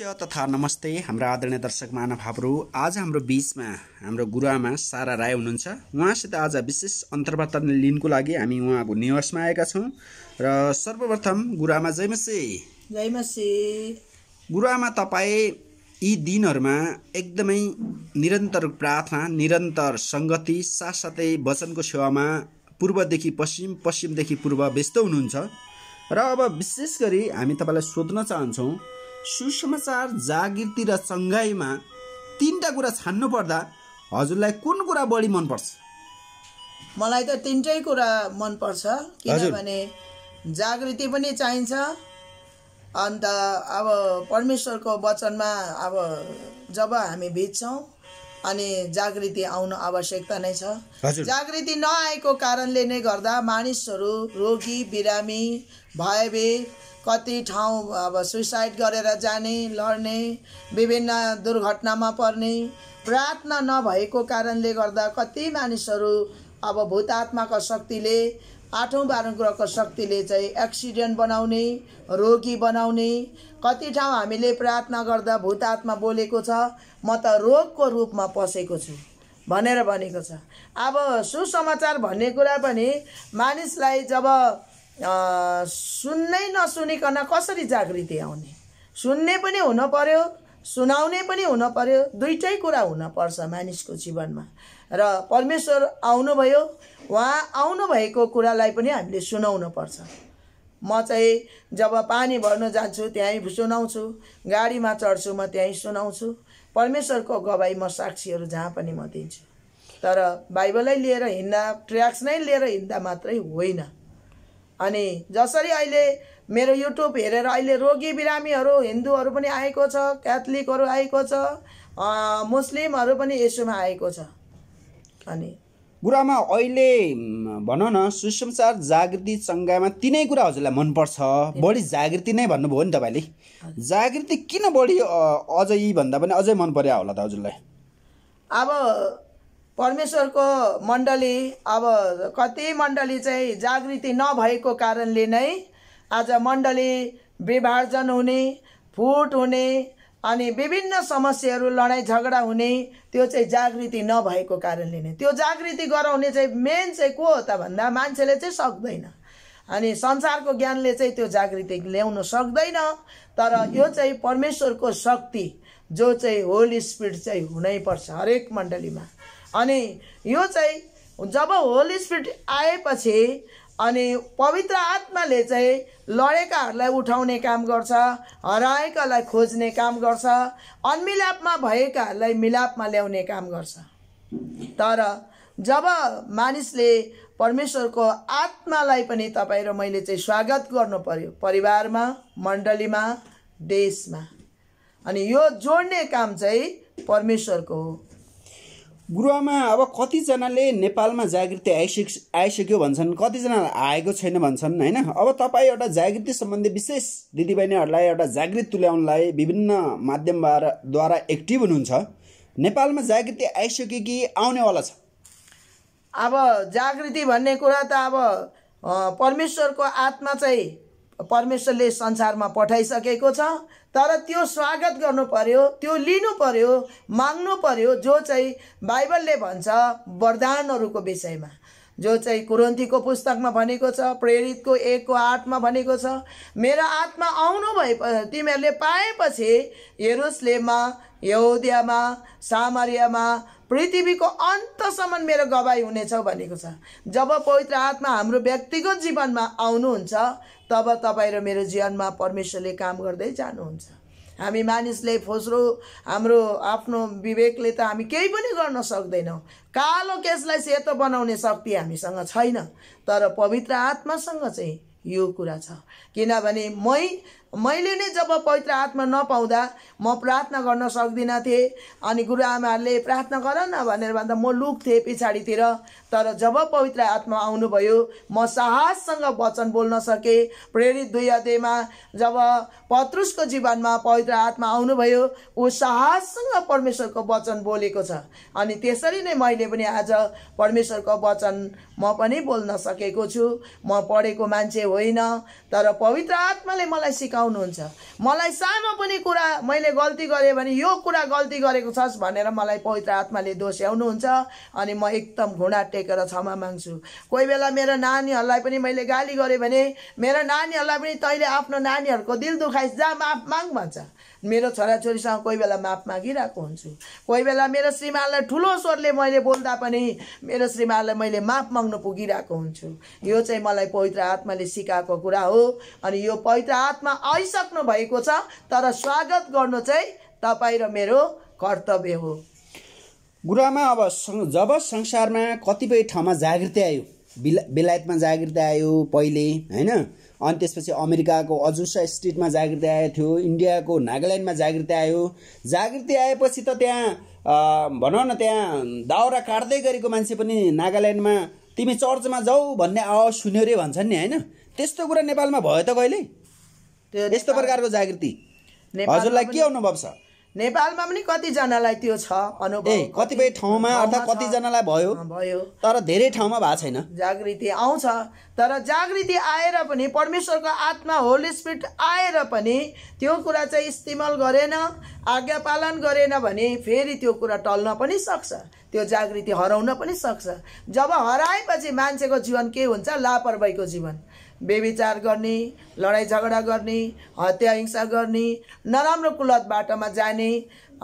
नमस्य तथा नमस्ते हाम्रा आदरणीय दर्शक महानुभावहरू आज हाम्रो बिचमा हाम्रो गुरुआमा सारा राई हुनुहुन्छ उहाँसित आज विशेष अन्तर्वार्ता लिनको लागि हामी उहाँको निवासमा आएका छौँ र सर्वप्रथम गुरुआमा जयमसे जयमसे गुरुआमा तपाईँ यी दिनहरूमा एकदमै निरन्तर प्रार्थना निरन्तर सङ्गति साथसाथै वचनको सेवामा पूर्वदेखि पश्चिम पश्चिमदेखि पूर्व व्यस्त हुनुहुन्छ र अब विशेष गरी हामी तपाईँलाई सोध्न चाहन्छौँ सुसमाचार जागृति र सङ्घाइमा तिनवटा कुरा छान्नु पर्दा हजुरलाई कुन कुरा बढी मनपर्छ मलाई त तिनटै कुरा मनपर्छ किनभने जागृति पनि चाहिन्छ अन्त अब परमेश्वरको वचनमा अब जब हामी भिज्छौँ अनि जागृति आउनु आवश्यकता नै छ जागृति नआएको कारणले नै गर्दा मानिसहरू रोगी बिरामी भए कति ठाउँ अब सुसाइड गरेर जाने लड्ने विभिन्न दुर्घटनामा पर्ने प्रार्थना नभएको कारणले गर्दा कति मानिसहरू अब भूतात्माको शक्तिले आठौँ बाह्रौँ ग्रहको शक्तिले चाहिँ एक्सिडेन्ट बनाउने रोगी बनाउने कति ठाउँ हामीले प्रार्थना गर्दा भूतात्मा बोलेको छ म त रोगको रूपमा पसेको छु भनेर भनेको छ अब सुसमाचार भन्ने कुरा पनि मानिसलाई जब सुन्नै नसुनिकन कसरी जागृति आउने सुन्ने पनि हुन पर्यो सुनाउने पनि हुन पर्यो दुइटै कुरा हुनपर्छ मानिसको जीवनमा र परमेश्वर आउनुभयो उहाँ आउनुभएको कुरालाई पनि हामीले सुनाउनु पर्छ म चाहिँ जब पानी भर्न जान्छु त्यहीँ सुनाउँछु गाडीमा चढ्छु म त्यहीँ सुनाउँछु परमेश्वरको गवाई म साक्षीहरू जहाँ पनि म दिन्छु तर बाइबलै लिएर हिँड्दा ट्र्याक्स नै लिएर हिँड्दा मात्रै होइन अनि जसरी अहिले मेरो युट्युब हेरेर अहिले रोगी बिरामीहरू हिन्दूहरू पनि आएको छ क्याथलिकहरू आएको छ मुस्लिमहरू पनि यसोमा आएको छ अनि गुरुआमा अहिले भन न सुसंसार जागृति चङ्गामा तिनै कुरा हजुरलाई मनपर्छ बढी जागृति नै भन्नुभयो नि तपाईँले जागृति किन बढी अझ भन्दा पनि अझै मन पर्यो होला त हजुरलाई अब परमेश्वरको मण्डली अब कति मण्डली चाहिँ जागृति नभएको कारणले नै आज मण्डली विभाजन हुने फुट हुने अनि विभिन्न समस्याहरू लडाइँ झगडा हुने त्यो चाहिँ जागृति नभएको कारणले नै त्यो जागृति गराउने चाहिँ मेन चाहिँ को हो त भन्दा मान्छेले चाहिँ सक्दैन अनि संसारको ज्ञानले चाहिँ त्यो जागृति ल्याउन सक्दैन तर यो चाहिँ परमेश्वरको शक्ति जो चाहिँ होली स्पिड चाहिँ हुनैपर्छ हरेक मण्डलीमा अनि यो चाहिँ जब होली स्पिड आएपछि अनि पवित्र आत्माले चाहिँ लडेकाहरूलाई उठाउने काम गर्छ हराएकालाई खोज्ने काम गर्छ अनमिलापमा भएकाहरूलाई मिलापमा ल्याउने काम गर्छ तर जब मानिसले परमेश्वरको आत्मालाई पनि तपाईँ र मैले चाहिँ स्वागत गर्नु पर्यो परिवारमा मण्डलीमा देशमा अनि यो जोड्ने काम चाहिँ परमेश्वरको हो गुरुआमा अब कतिजनाले नेपालमा जागृति आइसक आइसक्यो भन्छन् कतिजनालाई आएको छैन भन्छन् होइन अब तपाईँ एउटा जागृति सम्बन्धी विशेष दिदीबहिनीहरूलाई एउटा जागृत तुल्याउनलाई विभिन्न माध्यमबाटद्वारा एक्टिभ हुनुहुन्छ नेपालमा जागृति आइसक्यो कि आउनेवाला छ अब जागृति भन्ने कुरा त अब परमेश्वरको आत्मा चाहिँ परमेश्वरले संसारमा पठाइसकेको छ तर त्यो स्वागत गर्नु पर्यो त्यो लिनु पर्यो माग्नु पर्यो जो चाहिँ बाइबलले भन्छ वरदानहरूको विषयमा जो चाहिँ कुरन्तीको पुस्तकमा भनेको छ प्रेरितको एकको आठमा भनेको छ मेरो आत्मा आउनु भए तिमीहरूले पाएपछि यरुसलेममा यहुदियामा सामरियामा पृथ्वीको अन्तसम्म मेरो गवाई हुनेछ भनेको छ जब पवित्र आत्मा हाम्रो व्यक्तिगत जीवनमा आउनुहुन्छ तब तपाईँ र मेरो जीवनमा परमेश्वरले काम गर्दै जानुहुन्छ हामी मानिसले फोस्रो हाम्रो आफ्नो विवेकले त हामी केही पनि गर्न सक्दैनौँ कालो केसलाई सेतो बनाउने शक्ति हामीसँग छैन तर पवित्र आत्मासँग चाहिँ यो कुरा छ किनभने मै मैले नै जब पवित्र आत्मा नपाउँदा म प्रार्थना गर्न सक्दिनँ थिएँ अनि गुरुआमाहरूले प्रार्थना गर न भनेर भन्दा म लुक्थेँ पछाडितिर तर जब पवित्र आत्मा आउनुभयो म साहससँग वचन बोल्न सकेँ प्रेरित दुई दुईअध्ययमा जब पत्रुसको जीवनमा पवित्र आत्मा आउनुभयो ऊ साहससँग परमेश्वरको वचन बोलेको छ अनि त्यसरी नै मैले पनि आज परमेश्वरको वचन म पनि बोल्न सकेको छु म पढेको मान्छे होइन तर पवित्र आत्माले मलाई सिकाउ सिकाउनुहुन्छ मलाई सानो पनि कुरा मैले गल्ती गरेँ भने यो कुरा गल्ती गरेको छस् भनेर मलाई पवित्र आत्माले दोस्याउनुहुन्छ अनि म एकदम घुँडा टेकेर क्षमा माग्छु कोही बेला मेरो नानीहरूलाई पनि मैले गाली गरेँ भने मेरो नानीहरूलाई पनि तैँले आफ्नो नानीहरूको दिल दुखाइस् जा माफ माग भन्छ मेरो छोराछोरीसँग कोही बेला माफ मागिरहेको हुन्छु कोही बेला मेरो श्रीमानलाई ठुलो स्वरले मैले बोल्दा पनि मेरो श्रीमानलाई मैले माफ माग्नु पुगिरहेको हुन्छु यो चाहिँ मलाई पवित्र आत्माले सिकाएको कुरा हो अनि यो पवित्र आत्मा आइसक्नु भएको छ तर स्वागत गर्नु चाहिँ तपाईँ र मेरो कर्तव्य हो गुरुआमा अब जब संसारमा कतिपय ठाउँमा जागृति आयो बेला बेलायतमा जागृति आयो पहिले होइन अनि त्यसपछि अमेरिकाको अजुसा स्टेटमा जागृति आएको थियो इन्डियाको नागाल्यान्डमा जागृति आयो जागृति आएपछि त त्यहाँ भनौँ न त्यहाँ दाउरा काट्दै गरेको मान्छे पनि नागाल्यान्डमा तिमी चर्चमा जाऊ भन्ने आवाज सुन्यो रे भन्छन् नि होइन त्यस्तो कुरा नेपालमा भयो त कहिले यस्तो प्रकारको जागृति हजुरलाई के अनुभव छ नेपालमा पनि कतिजनालाई त्यो छ अनुभव कतिपय ठाउँमा अर्थात् कतिजनालाई भयो भयो तर धेरै ठाउँमा भएको छैन जागृति आउँछ तर जागृति आएर पनि परमेश्वरको आत्मा होल स्पिरिट आएर पनि त्यो कुरा चाहिँ इस्तेमाल गरेन आज्ञा पालन गरेन भने फेरि त्यो कुरा टल्न पनि सक्छ त्यो जागृति हराउन पनि सक्छ जब हराएपछि मान्छेको जीवन के हुन्छ लापरवाहीको जीवन बेविचार गर्ने लडाइँ झगडा गर्ने हत्या हिंसा गर्ने नराम्रो कुलत बाटोमा जाने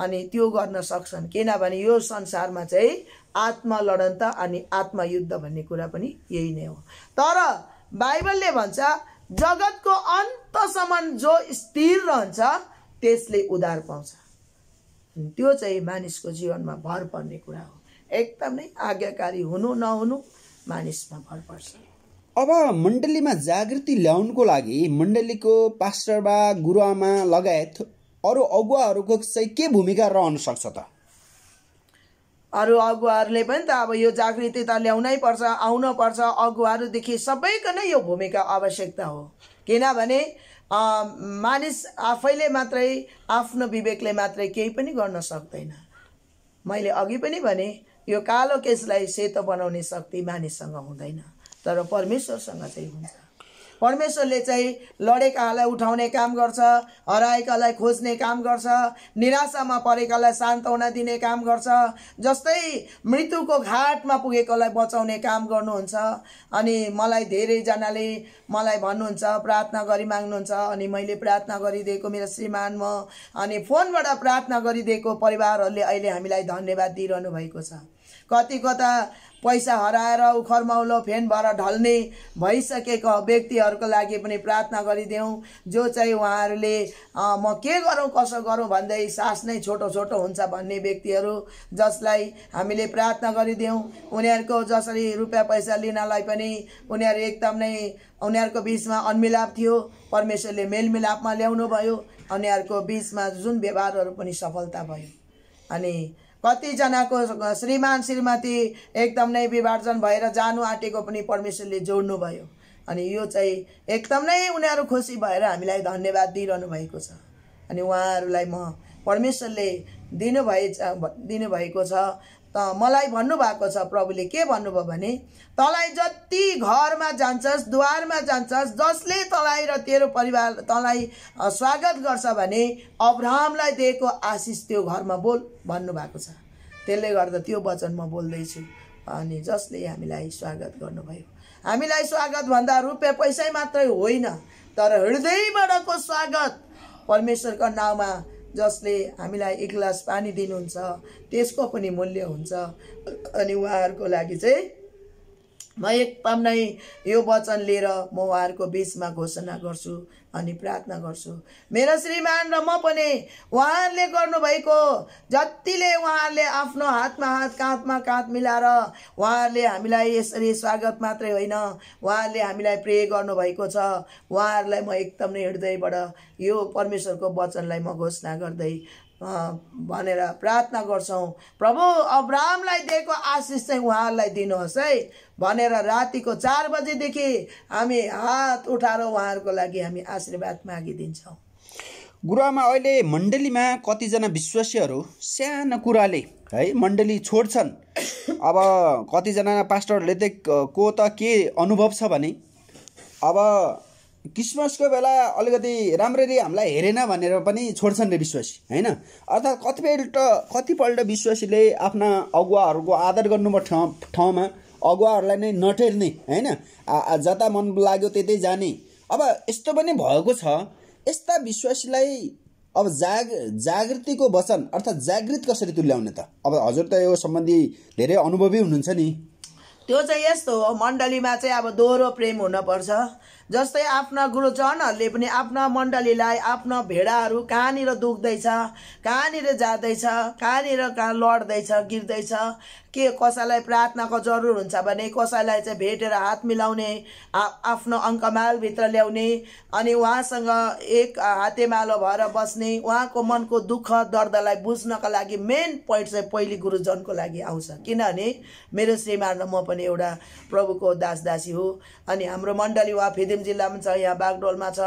अनि त्यो गर्न सक्छन् किनभने यो संसारमा चाहिँ आत्मलडन्त अनि आत्मयुद्ध भन्ने कुरा पनि यही नै हो तर बाइबलले भन्छ जगतको अन्तसम्म जो स्थिर रहन्छ त्यसले उधार पाउँछ त्यो चाहिँ मानिसको जीवनमा भर पर्ने कुरा हो एकदमै आज्ञाकारी हुनु नहुनु मानिसमा भर पर्छ अब मण्डलीमा जागृति ल्याउनुको लागि मण्डलीको पास्टर वा गुरुआमा लगायत अरू अगुवाहरूको चाहिँ के भूमिका रहन सक्छ त अरू अगुवाहरूले पनि त अब यो जागृति त ल्याउनै पर्छ आउनुपर्छ अगुवाहरूदेखि सबैको नै यो भूमिका आवश्यकता हो किनभने मानिस आफैले मात्रै आफ्नो विवेकले मात्रै केही पनि गर्न सक्दैन मैले अघि पनि भने यो कालो केसलाई सेतो बनाउने शक्ति मानिससँग हुँदैन तर परमेश्वरसँग चाहिँ हुन्छ परमेश्वरले चाहिँ लडेकालाई उठाउने काम गर्छ हराएकालाई खोज्ने काम गर्छ निराशामा परेकालाई सान्त्वना दिने काम गर्छ जस्तै मृत्युको घाटमा पुगेकोलाई बचाउने काम गर्नुहुन्छ अनि मलाई धेरैजनाले मलाई भन्नुहुन्छ प्रार्थना गरी माग्नुहुन्छ अनि मैले प्रार्थना गरिदिएको मेरो श्रीमान म अनि फोनबाट प्रार्थना गरिदिएको परिवारहरूले अहिले हामीलाई धन्यवाद दिइरहनु भएको छ कति कता पैसा हराएर उखर्माउलो भएर ढल्ने भइसकेको व्यक्तिहरूको लागि पनि प्रार्थना गरिदेऊ जो चाहिँ उहाँहरूले म के गरौँ कसो गरौँ भन्दै सास नै छोटो छोटो हुन्छ भन्ने व्यक्तिहरू जसलाई हामीले प्रार्थना गरिदेऊ उनीहरूको जसरी रुपियाँ पैसा लिनलाई पनि उनीहरू एकदम नै उनीहरूको बिचमा अनमिलाप थियो परमेश्वरले मेलमिलापमा ल्याउनु भयो उनीहरूको बिचमा जुन व्यवहारहरू पनि सफलता भयो अनि कतिजनाको श्रीमान श्रीमती एकदम नै विभाजन भएर जानु आँटेको पनि परमेश्वरले जोड्नुभयो अनि यो चाहिँ एकदम नै उनीहरू खुसी भएर हामीलाई धन्यवाद दिइरहनु भएको छ अनि उहाँहरूलाई म परमेश्वरले दिनुभए दिनुभएको छ त मलाई भन्नुभएको छ प्रभुले के भन्नुभयो भने तँलाई जति घरमा जान्छस् द्वारमा जान्छस् जसले तँलाई र तेरो परिवार तँलाई स्वागत गर्छ भने अब्राहमलाई दिएको आशिष त्यो घरमा बोल भन्नुभएको छ त्यसले गर्दा त्यो वचन म बोल्दैछु अनि जसले हामीलाई स्वागत गर्नुभयो हामीलाई स्वागत भन्दा रुपियाँ पैसै मात्रै होइन तर हृदयबाटको स्वागत परमेश्वरको नाउँमा जसले हामीलाई एक ग्लास पानी दिनुहुन्छ त्यसको पनि मूल्य हुन्छ अनि उहाँहरूको लागि चाहिँ म एकदम नै यो वचन लिएर म उहाँहरूको बिचमा घोषणा गर्छु अनि प्रार्थना गर्छु मेरो श्रीमान र म पनि उहाँहरूले गर्नुभएको जतिले उहाँहरूले आफ्नो हातमा हात काँधमा काँध मिलाएर उहाँहरूले हामीलाई यसरी स्वागत मात्रै होइन उहाँहरूले हामीलाई प्रे गर्नुभएको छ उहाँहरूलाई म एकदमै हृदयबाट यो परमेश्वरको वचनलाई म घोषणा गर्दै भनेर प्रार्थना गर्छौँ प्रभु अब्राहमलाई दिएको आशिष चाहिँ उहाँहरूलाई दिनुहोस् है भनेर रातिको चार बजेदेखि हामी हात उठाएर उहाँहरूको लागि हामी आशीर्वाद मागिदिन्छौँ गुरुआमा अहिले मण्डलीमा कतिजना विश्वासीहरू सानो कुराले है मण्डली छोड्छन् अब कतिजना पास्टरहरूले त को त के अनुभव छ भने अब क्रिसमसको बेला अलिकति राम्ररी हामीलाई हेरेन भनेर पनि छोड्छन् रे विश्वासी होइन अर्थात् कतिपल्ट कतिपल्ट विश्वासीले आफ्ना अगुवाहरूको आदर गर्नुपर्ने ठाउँ ठाउँमा अगुवाहरूलाई नै नटेर्ने होइन जता मन लाग्यो त्यतै जाने अब यस्तो पनि भएको छ यस्ता विश्वासीलाई अब जाग जागृतिको वचन अर्थात् जागृत कसरी तुल्याउने त अब हजुर त यो सम्बन्धी धेरै अनुभवी हुनुहुन्छ नि त्यो चाहिँ यस्तो हो मण्डलीमा चाहिँ अब दोहोरो प्रेम हुनपर्छ जस्तै आफ्ना गुरुजनहरूले पनि आफ्ना मण्डलीलाई आफ्ना भेडाहरू कहाँनिर दुख्दैछ कहाँनिर जाँदैछ कहाँनिर कहाँ लड्दैछ गिर्दैछ के कसैलाई प्रार्थनाको जरुर हुन्छ भने कसैलाई चाहिँ भेटेर हात मिलाउने आ आफ्नो अङ्कमालभित्र ल्याउने अनि उहाँसँग एक हातेमालो भएर बस्ने उहाँको मनको दुःख दर्दलाई बुझ्नको लागि मेन पोइन्ट चाहिँ पहिले गुरुजनको लागि आउँछ किनभने मेरो श्रीमान म पनि एउटा प्रभुको दासदासी हो अनि हाम्रो मण्डली वा फेदि इलाम जिल्लामा छ यहाँ बागडोलमा छ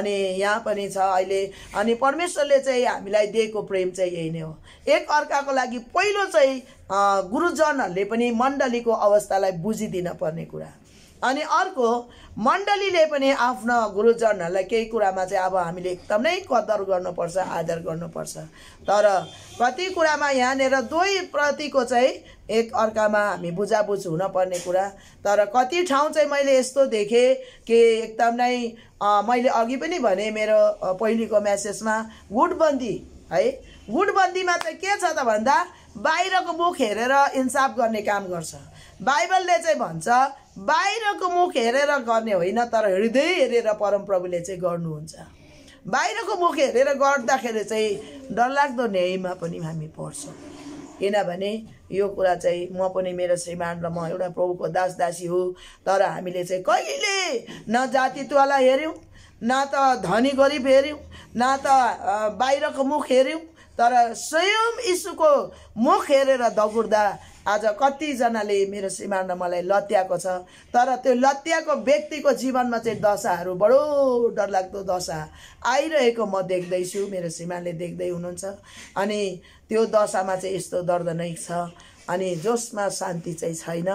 अनि यहाँ पनि छ अहिले अनि परमेश्वरले चाहिँ हामीलाई दिएको प्रेम चाहिँ यही नै हो एक अर्काको लागि पहिलो चाहिँ गुरुजनहरूले पनि मण्डलीको अवस्थालाई बुझिदिन पर्ने कुरा अनि अर्को मण्डलीले पनि आफ्नो गुरुजनहरूलाई केही कुरामा चाहिँ अब हामीले एकदमै कदर गर्नुपर्छ आदर गर्नुपर्छ तर कति कुरामा यहाँनिर दुई प्रतिको चाहिँ एक अर्कामा हामी बुझाबुझ हुनपर्ने कुरा तर कति ठाउँ चाहिँ मैले यस्तो देखेँ कि एकदमै मैले अघि पनि भने मेरो पहिलेको म्यासेजमा गुटबन्दी है गुटबन्दीमा चाहिँ के छ त भन्दा बाहिरको मुख हेरेर इन्साफ गर्ने काम गर्छ बाइबलले चाहिँ भन्छ बाहिरको मुख हेरेर गर्ने होइन तर हृदय हेरेर परमप्रभुले चाहिँ गर्नुहुन्छ बाहिरको मुख हेरेर गर्दाखेरि चाहिँ डरलाग्दो न्यायमा पनि हामी पढ्छौँ किनभने यो कुरा चाहिँ म पनि मेरो श्रीमान र म एउटा प्रभुको दास दासी हो तर हामीले चाहिँ कहिले न जातित्वलाई हेऱ्यौँ न त धनी गरिब हेऱ्यौँ न त बाहिरको मुख हेऱ्यौँ तर स्वयं यीशुको मुख हेरेर दगुर्दा आज कतिजनाले मेरो श्रीमान मलाई लत्याएको छ तर त्यो लत्याएको व्यक्तिको जीवनमा चाहिँ दशाहरू बडो डरलाग्दो दशा आइरहेको म देख्दैछु मेरो श्रीमानले देख्दै हुनुहुन्छ अनि त्यो दशामा चाहिँ यस्तो दर्दनै छ अनि जसमा शान्ति चाहिँ छैन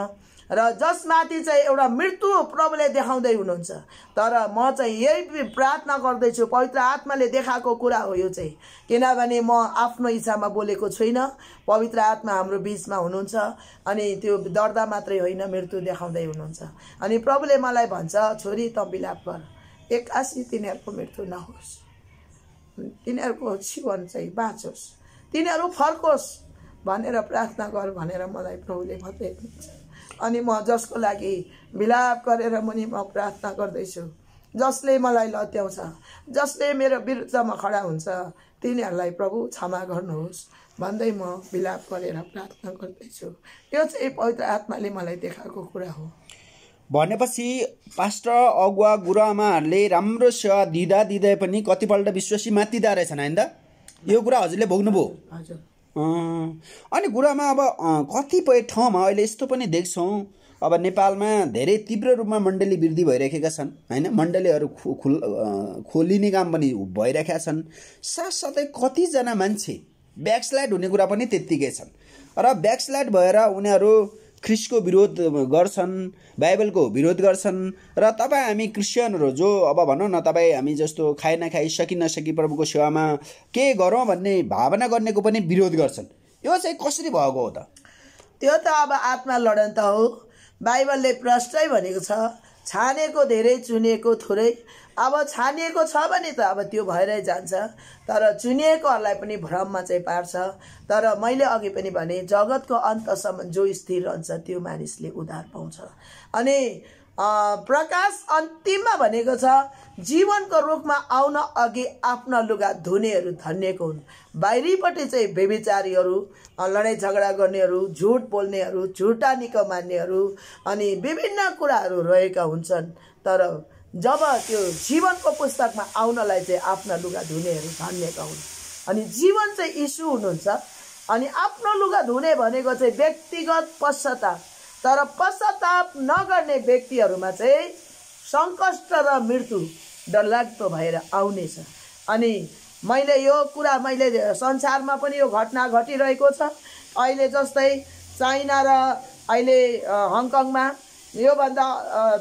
र जसमाथि चाहिँ एउटा मृत्यु प्रभुले देखाउँदै हुनुहुन्छ तर म चाहिँ यही प्रार्थना गर्दैछु पवित्र आत्माले देखाएको कुरा हो यो चाहिँ किनभने म आफ्नो इच्छामा बोलेको छुइनँ पवित्र आत्मा हाम्रो बिचमा हुनुहुन्छ अनि त्यो डर्दा मात्रै होइन मृत्यु देखाउँदै हुनुहुन्छ अनि प्रभुले मलाई भन्छ छोरी त बिलाप गर एक्कासी तिनीहरूको मृत्यु नहोस् तिनीहरूको जीवन चाहिँ बाँचोस् तिनीहरू फर्कोस् भनेर प्रार्थना गर भनेर मलाई प्रभुले भन्दै अनि म जसको लागि मिलाप गरेर मुनि म प्रार्थना गर्दैछु जसले मलाई लत्याउँछ जसले मेरो विरुद्धमा खडा हुन्छ तिनीहरूलाई प्रभु क्षमा गर्नुहोस् भन्दै म विलाप गरेर प्रार्थना गर्दैछु त्यो चाहिँ पवित्र आत्माले मलाई देखाएको कुरा हो भनेपछि पास्टर अगुवा गुरुआमाहरूले राम्रो सेवा दिँदा दिँदै पनि कतिपल्ट विश्वासी मातिँदा रहेछन् होइन त यो कुरा हजुरले भोग्नुभयो हजुर अनि कुरामा अब कतिपय ठाउँमा अहिले यस्तो पनि देख्छौँ अब नेपालमा धेरै तीव्र रूपमा मण्डली वृद्धि भइरहेका छन् होइन मण्डलीहरू खु खुल खोलिने काम पनि भइरहेका छन् साथसाथै कतिजना मान्छे ब्याकस्लाइड हुने कुरा पनि त्यत्तिकै छन् र ब्याकस्लाइड भएर उनीहरू ख्रिस्टको विरोध गर्छन् बाइबलको विरोध गर्छन् र तपाईँ हामी क्रिस्चियनहरू जो अब भनौँ न तपाईँ हामी जस्तो खाइ नखाइ सकि नसकी प्रभुको सेवामा के गरौँ भन्ने भावना गर्नेको पनि विरोध गर्छन् यो चाहिँ कसरी भएको हो त त्यो त अब आत्मा लडन त हो बाइबलले प्रष्टै भनेको छ छानेको धेरै चुनिएको थोरै अब छानिएको छ भने त अब त्यो भएरै जान्छ तर चुनिएकोहरूलाई पनि भ्रममा चाहिँ पार्छ तर मैले अघि पनि भने जगतको अन्तसम्म जो स्थिर रहन्छ त्यो मानिसले उधार पाउँछ अनि प्रकाश अन्तिममा भनेको छ जीवनको रोगमा आउन अघि आफ्ना लुगा धुनेहरू धन्यको हुन् बाहिरीपट्टि चाहिँ बेबिचारीहरू लडाइँ झगडा गर्नेहरू झुट बोल्नेहरू झुटा निको मान्नेहरू अनि विभिन्न कुराहरू रहेका हुन्छन् तर जब त्यो जीवनको पुस्तकमा आउनलाई चाहिँ आफ्ना लुगा धुनेहरू धन्यका हुन् अनि जीवन चाहिँ इसु हुनुहुन्छ अनि आफ्नो लुगा धुने भनेको चाहिँ व्यक्तिगत पश्चाताप तर पश्चाताप नगर्ने व्यक्तिहरूमा चाहिँ सङ्कष्ट र मृत्यु डरलाग्दो भएर आउनेछ अनि मैले यो कुरा मैले संसारमा पनि यो घटना घटिरहेको छ अहिले जस्तै चाइना र अहिले हङकङमा योभन्दा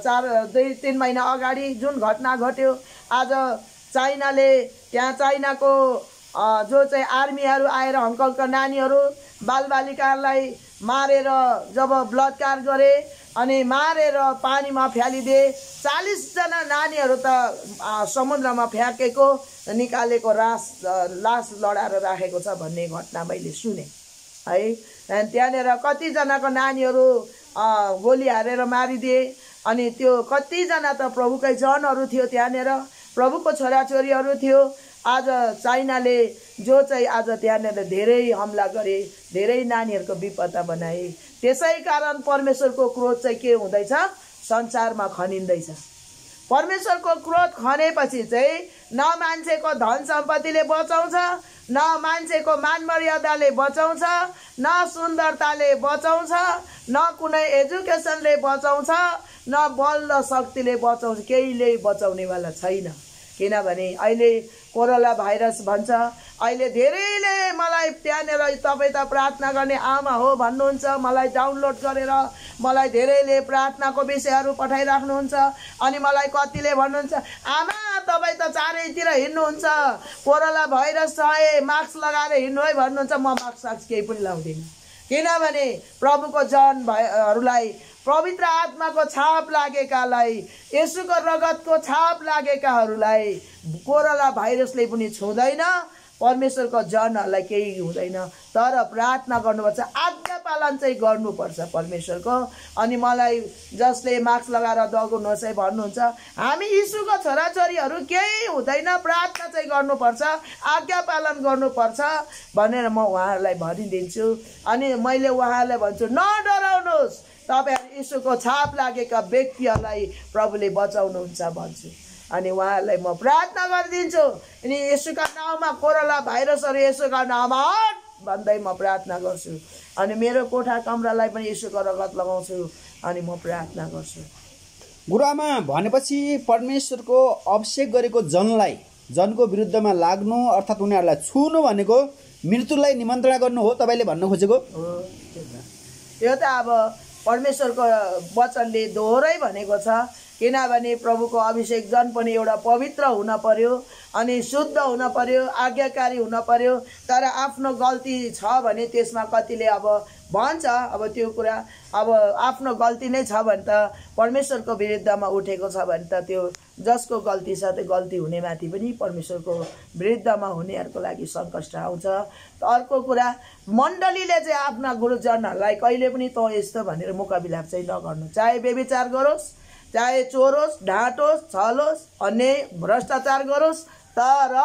चार दुई तिन महिना अगाडि जुन घटना घट्यो आज चाइनाले त्यहाँ चाइनाको जो चाहिँ आर्मीहरू आएर हङकङका नानीहरू बालबालिकालाई मारेर जब बलात्कार गरे अनि मारेर पानीमा फ्यालिदिए चालिसजना नानीहरू त समुद्रमा फ्याँकेको निकालेको रास लास लडाएर राखेको छ भन्ने घटना मैले सुने है त्यहाँनिर कतिजनाको नानीहरू गोली हारेर मारिदिए अनि त्यो कतिजना त प्रभुकै जनहरू थियो त्यहाँनिर प्रभुको छोराछोरीहरू थियो आज चाइनाले जो चाहिँ आज त्यहाँनिर धेरै हमला गरे धेरै नानीहरूको विपत्ता बनाए त्यसै कारण परमेश्वरको क्रोध चाहिँ के हुँदैछ संसारमा खनिँदैछ परमेश्वरको क्रोध खनेपछि चाहिँ न मान्छेको धन सम्पत्तिले बचाउँछ न मान्छेको मान मर्यादाले बचाउँछ न सुन्दरताले बचाउँछ न कुनै एजुकेसनले बचाउँछ न बल र शक्तिले बचाउँछ केहीले बचाउनेवाला छैन किनभने अहिले कोरोना भाइरस भन्छ अहिले धेरैले मलाई त्यहाँनिर तपाईँ त प्रार्थना गर्ने आमा हो भन्नुहुन्छ मलाई डाउनलोड गरेर मलाई धेरैले प्रार्थनाको विषयहरू पठाइराख्नुहुन्छ अनि मलाई कतिले भन्नुहुन्छ आमा तपाईँ त चारैतिर हिँड्नुहुन्छ कोरोना भाइरस छ ए मास्क लगाएर हिँड्नु है भन्नुहुन्छ म मास्क साक्स केही पनि लाउँदिनँ किनभने प्रभुको जनहरूलाई पवित्र आत्माको छाप लागेकालाई यसुको रगतको छाप लागेकाहरूलाई कोरोना भाइरसले पनि छुँदैन परमेश्वरको जनहरूलाई केही हुँदैन तर प्रार्थना गर्नुपर्छ आज्ञा पालन चाहिँ गर्नुपर्छ परमेश्वरको अनि मलाई जसले मास्क लगाएर दगाउनुहोस् है भन्नुहुन्छ हामी इसुको छोराछोरीहरू केही हुँदैन प्रार्थना चाहिँ गर्नुपर्छ आज्ञा पालन गर्नुपर्छ भनेर म उहाँहरूलाई भनिदिन्छु अनि मैले उहाँहरूलाई भन्छु न नडराउनुहोस् तपाईँ यसोको छाप लागेका व्यक्तिहरूलाई प्रभुले बचाउनुहुन्छ भन्छु अनि उहाँहरूलाई म प्रार्थना गरिदिन्छु अनि यसोका नाउँमा कोरोना भाइरसहरू यसोका नाउँमा हट भन्दै म प्रार्थना गर्छु अनि मेरो कोठा कमरालाई पनि यसोको रगत लगाउँछु अनि म प्रार्थना गर्छु गुरुआमा भनेपछि परमेश्वरको अभिषेक गरेको जनलाई जनको विरुद्धमा लाग्नु अर्थात् उनीहरूलाई छुनु भनेको मृत्युलाई निमन्त्रणा गर्नु हो तपाईँले भन्नु खोजेको यो त अब परमेश्वरको वचनले दोहोरै भनेको छ किनभने प्रभुको अभिषेक जन पनि एउटा पवित्र हुन पर्यो अनि शुद्ध हुन पर्यो आज्ञाकारी हुन पर्यो तर आफ्नो गल्ती छ भने त्यसमा कतिले अब भन्छ अब त्यो कुरा अब आफ्नो गल्ती नै छ भने त परमेश्वरको विरुद्धमा उठेको छ भने त त्यो जसको गल्ती छ त्यो गल्ती हुनेमाथि पनि परमेश्वरको विरुद्धमा हुनेहरूको लागि सङ्कष्ट आउँछ अर्को कुरा मण्डलीले चाहिँ आफ्ना गुरुजनहरूलाई कहिले पनि तँ यस्तो भनेर मुकाबिलाप चाहिँ नगर्नु चाहे बेविचार गरोस् चाहे चोरोस् ढाँटोस् छलोस् अन्य भ्रष्टाचार गरोस् तर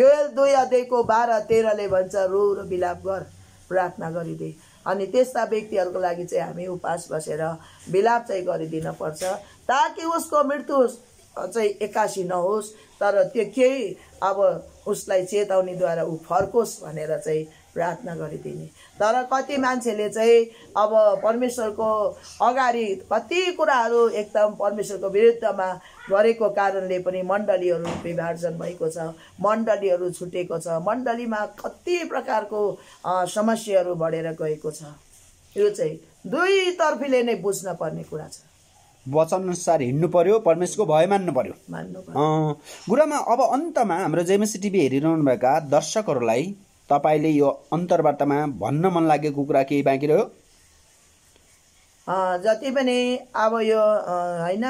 यो दुई अध्ययको बाह्र तेह्रले भन्छ रु र बिलाप गर प्रार्थना गरिदिए अनि त्यस्ता व्यक्तिहरूको लागि चाहिँ हामी उपास बसेर विलाप चाहिँ पर्छ ताकि उसको मृत्यु चाहिँ एक्कासी नहोस् तर त्यो केही अब उसलाई चेतावनीद्वारा ऊ फर्कोस् भनेर चाहिँ प्रार्थना गरिदिने तर कति मान्छेले चाहिँ अब परमेश्वरको अगाडि कति कुराहरू एकदम परमेश्वरको विरुद्धमा गरेको कारणले पनि मण्डलीहरू विभाजन भएको छ मण्डलीहरू छुटेको छ मण्डलीमा कति प्रकारको समस्याहरू बढेर गएको छ यो चाहिँ दुईतर्फीले नै बुझ्न पर्ने कुरा छ वचन अनुसार हिँड्नु पर्यो परमेशको भय मान्नु पर्यो गुरुमा अब अन्तमा हाम्रो जेएमसी टिभी हेरिरहनुभएका दर्शकहरूलाई तपाईँले यो अन्तर्वार्तामा भन्न मन लागेको कुरा केही बाँकी रह्यो जति पनि अब यो होइन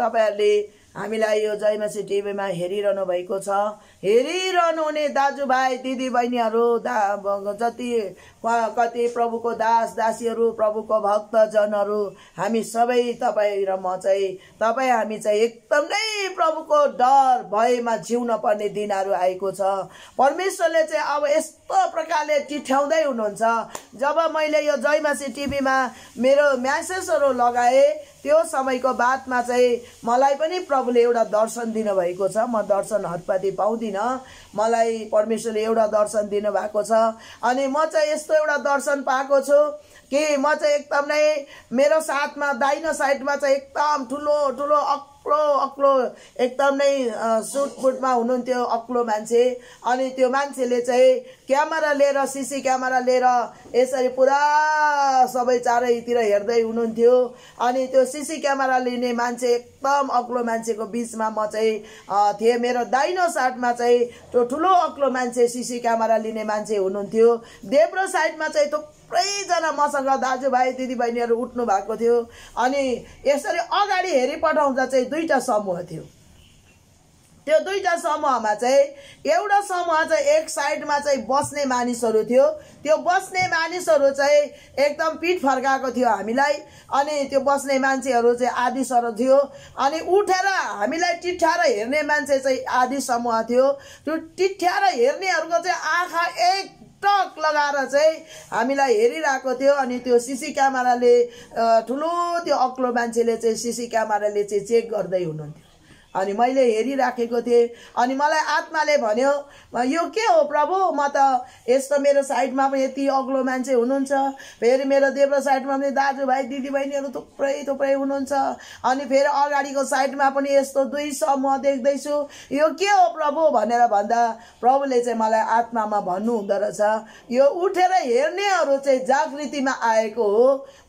तपाईँहरूले हामीलाई यो जयमासी टिभीमा हेरिरहनु भएको छ हेरिरहनु हुने दाजुभाइ दिदीबहिनीहरू दा जति कति प्रभुको दास दासीहरू प्रभुको भक्तजनहरू हामी सबै तपाईँ र म चाहिँ तपाईँ हामी चाहिँ एकदमै प्रभुको डर भएमा जिउन पर्ने दिनहरू आएको छ परमेश्वरले चाहिँ अब यस्तो प्रकारले चिठ्याउँदै हुनुहुन्छ जब मैले यो जयमासी टिभीमा मेरो म्यासेजहरू लगाएँ त्यो समयको बादमा चाहिँ मलाई पनि प्रभुले एउटा दर्शन दिनुभएको छ म दर्शन हतपाती पाउँदिनँ मलाई परमेश्वरले एउटा दर्शन दिनुभएको छ अनि म चाहिँ यस्तो एउटा दर्शन पाएको छु कि म चाहिँ एकदम नै मेरो साथमा दाहिनो साइडमा चाहिँ एकदम ठुलो ठुलो अक् अक्लो अक्लो एकदमै बुटमा हुनुहुन्थ्यो अक्लो मान्छे अनि त्यो मान्छेले चाहिँ क्यामेरा लिएर सिसी क्यामेरा लिएर यसरी पुरा सबै चारैतिर हेर्दै हुनुहुन्थ्यो अनि त्यो सिसी क्यामेरा लिने मान्छे एकदम अग्लो मान्छेको बिचमा म चाहिँ थिएँ मेरो दाइनो साइडमा चाहिँ त्यो ठुलो अग्लो मान्छे सिसी क्यामेरा लिने मान्छे हुनुहुन्थ्यो देब्रो साइडमा चाहिँ थुप्रो थुप्रैजना मसँग दाजुभाइ दिदीबहिनीहरू उठ्नु भएको थियो अनि यसरी अगाडि हेरि पठाउँदा चाहिँ दुईवटा समूह थियो त्यो दुईवटा समूहमा चाहिँ एउटा समूह चाहिँ एक साइडमा चाहिँ बस्ने मानिसहरू थियो त्यो बस्ने मानिसहरू चाहिँ एकदम पिठ फर्काएको थियो हामीलाई अनि त्यो बस्ने मान्छेहरू चाहिँ आदि सर थियो अनि उठेर हामीलाई टिठ्याएर हेर्ने मान्छे चाहिँ आदि समूह थियो त्यो टिठ्याएर हेर्नेहरूको चाहिँ आँखा एक टक लगाएर चाहिँ हामीलाई हेरिरहेको थियो अनि त्यो सिसी क्यामेराले ठुलो त्यो अग्लो मान्छेले चाहिँ सिसी क्यामेराले चाहिँ चेक गर्दै हुनुहुन्थ्यो अनि मैले हेरिराखेको थिएँ अनि मलाई आत्माले भन्यो यो के हो प्रभु म त यस्तो मेरो साइडमा पनि यति अग्लो मान्छे हुनुहुन्छ फेरि मेरो देब्रो साइडमा पनि दाजुभाइ दिदीबहिनीहरू थुप्रै थुप्रै हुनुहुन्छ अनि फेरि अगाडिको साइडमा पनि यस्तो दुई म देख्दैछु यो के हो प्रभु भनेर भन्दा प्रभुले चाहिँ मलाई आत्मामा भन्नुहुँदो रहेछ यो उठेर हेर्नेहरू चाहिँ जागृतिमा आएको हो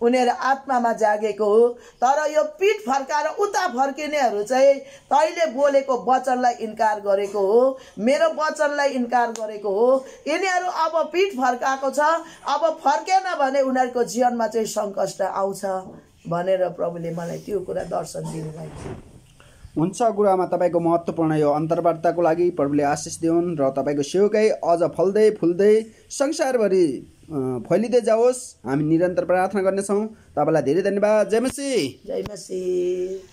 उनीहरू आत्मामा जागेको हो तर यो पिठ फर्काएर उता फर्किनेहरू चाहिँ तैँले बोलेको वचनलाई इन्कार गरेको हो मेरो वचनलाई इन्कार गरेको हो यिनीहरू अब पिठ फर्काएको छ अब फर्केन भने उनीहरूको जीवनमा चाहिँ सङ्कष्ट आउँछ भनेर प्रभुले मलाई त्यो कुरा दर्शन दिनुभएको हुन्छ गुरुआमा तपाईँको महत्त्वपूर्ण यो अन्तर्वार्ताको लागि प्रभुले आशिष दिउन् र तपाईँको सेवकै अझ फल्दै फुल्दै संसारभरि फैलिँदै जाओस् हामी निरन्तर प्रार्थना गर्नेछौँ तपाईँलाई धेरै धन्यवाद जय मसी जय मसी